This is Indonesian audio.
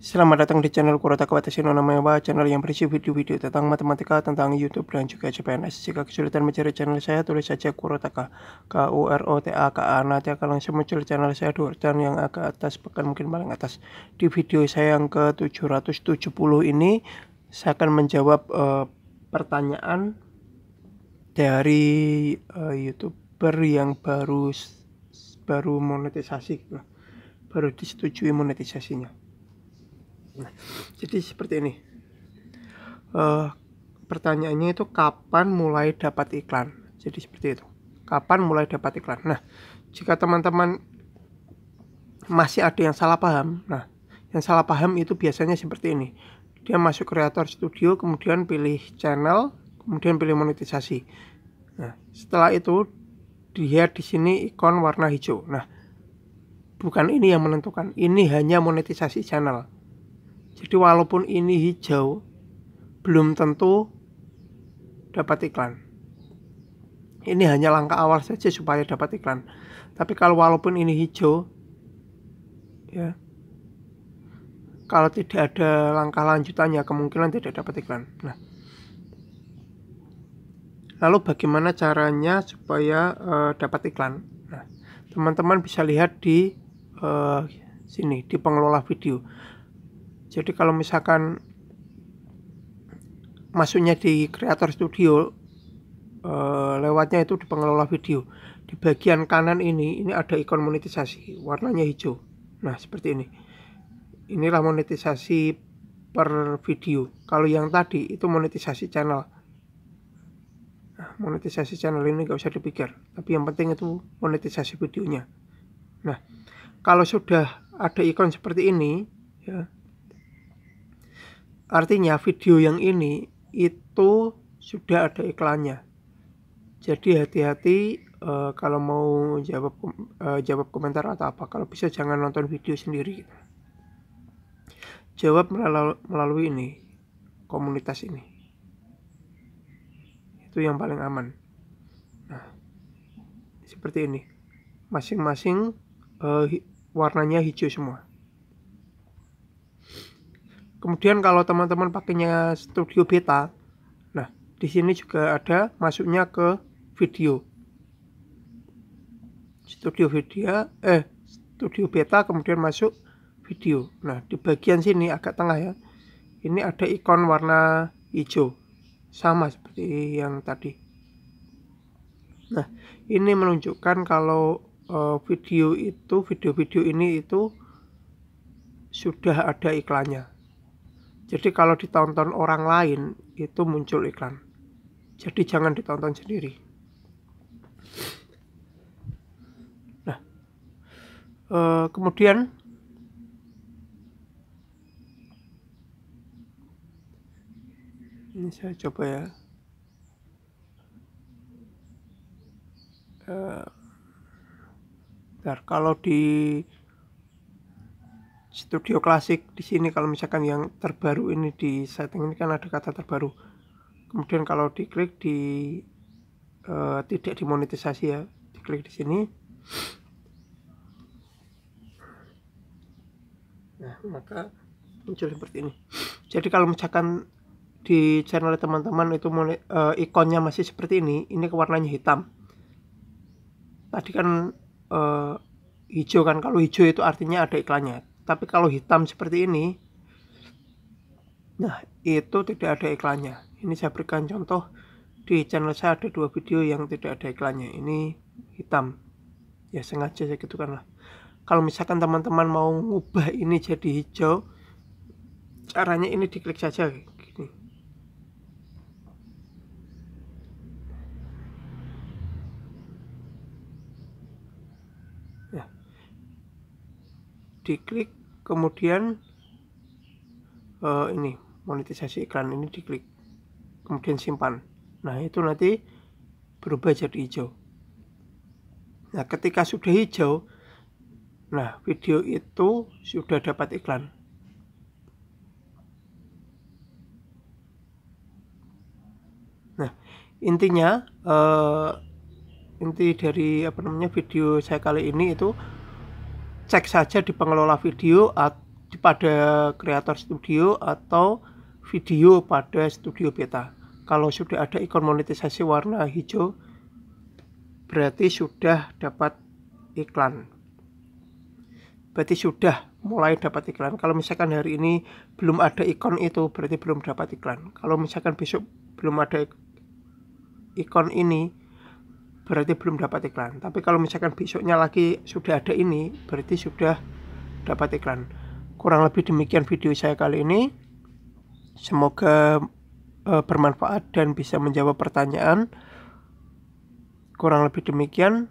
Selamat datang di channel Kurotaka Watashi Nona Mewa, channel yang berisi video-video tentang matematika, tentang YouTube, dan juga CPNS. Jika kesulitan mencari channel saya, tulis saja Kurotaka, K-U-R-O-T-A-K-A, K nanti akan langsung muncul channel saya dua, dan yang agak atas, bahkan mungkin paling atas. Di video saya yang ke-770 ini, saya akan menjawab uh, pertanyaan dari uh, YouTuber yang baru baru monetisasi, baru disetujui monetisasinya jadi seperti ini uh, pertanyaannya itu kapan mulai dapat iklan jadi seperti itu kapan mulai dapat iklan nah jika teman-teman masih ada yang salah paham nah yang salah paham itu biasanya seperti ini dia masuk kreator studio kemudian pilih channel kemudian pilih monetisasi nah setelah itu dia di sini ikon warna hijau nah bukan ini yang menentukan ini hanya monetisasi channel jadi walaupun ini hijau, belum tentu dapat iklan. Ini hanya langkah awal saja supaya dapat iklan. Tapi kalau walaupun ini hijau, ya, kalau tidak ada langkah lanjutannya kemungkinan tidak dapat iklan. Nah, lalu bagaimana caranya supaya uh, dapat iklan? teman nah, teman-teman bisa lihat di uh, sini di pengelola video jadi kalau misalkan masuknya di creator studio eh, lewatnya itu di pengelola video di bagian kanan ini ini ada ikon monetisasi warnanya hijau nah seperti ini inilah monetisasi per video kalau yang tadi itu monetisasi channel nah, monetisasi channel ini nggak usah dipikir tapi yang penting itu monetisasi videonya nah kalau sudah ada ikon seperti ini ya Artinya video yang ini itu sudah ada iklannya. Jadi hati-hati uh, kalau mau jawab uh, jawab komentar atau apa. Kalau bisa jangan nonton video sendiri. Jawab melalui, melalui ini komunitas ini. Itu yang paling aman. Nah, seperti ini. Masing-masing uh, warnanya hijau semua kemudian kalau teman-teman pakainya Studio Beta nah di sini juga ada masuknya ke video Studio Video eh Studio Beta kemudian masuk video nah di bagian sini agak tengah ya ini ada ikon warna hijau sama seperti yang tadi nah ini menunjukkan kalau eh, video itu video-video ini itu sudah ada iklannya jadi kalau ditonton orang lain itu muncul iklan. Jadi jangan ditonton sendiri. Nah, uh, kemudian ini saya coba ya. Uh, bentar, kalau di studio klasik di sini kalau misalkan yang terbaru ini di setting ini kan ada kata terbaru kemudian kalau diklik di e, tidak dimonetisasi ya diklik di sini nah maka muncul seperti ini jadi kalau misalkan di channel teman-teman itu mulai, eh, ikonnya masih seperti ini ini warnanya hitam tadi kan e, hijau kan kalau hijau itu artinya ada iklannya tapi kalau hitam seperti ini nah itu tidak ada iklannya ini saya berikan contoh di channel saya ada dua video yang tidak ada iklannya ini hitam ya sengaja saya gitukan lah kalau misalkan teman-teman mau ngubah ini jadi hijau caranya ini diklik saja diklik kemudian uh, ini monetisasi iklan ini diklik kemudian simpan nah itu nanti berubah jadi hijau nah ketika sudah hijau nah video itu sudah dapat iklan nah intinya uh, inti dari apa namanya video saya kali ini itu cek saja di pengelola video pada kreator studio atau video pada studio beta. Kalau sudah ada ikon monetisasi warna hijau, berarti sudah dapat iklan. Berarti sudah mulai dapat iklan. Kalau misalkan hari ini belum ada ikon itu, berarti belum dapat iklan. Kalau misalkan besok belum ada ikon ini, berarti belum dapat iklan tapi kalau misalkan besoknya lagi sudah ada ini berarti sudah dapat iklan kurang lebih demikian video saya kali ini semoga e, bermanfaat dan bisa menjawab pertanyaan kurang lebih demikian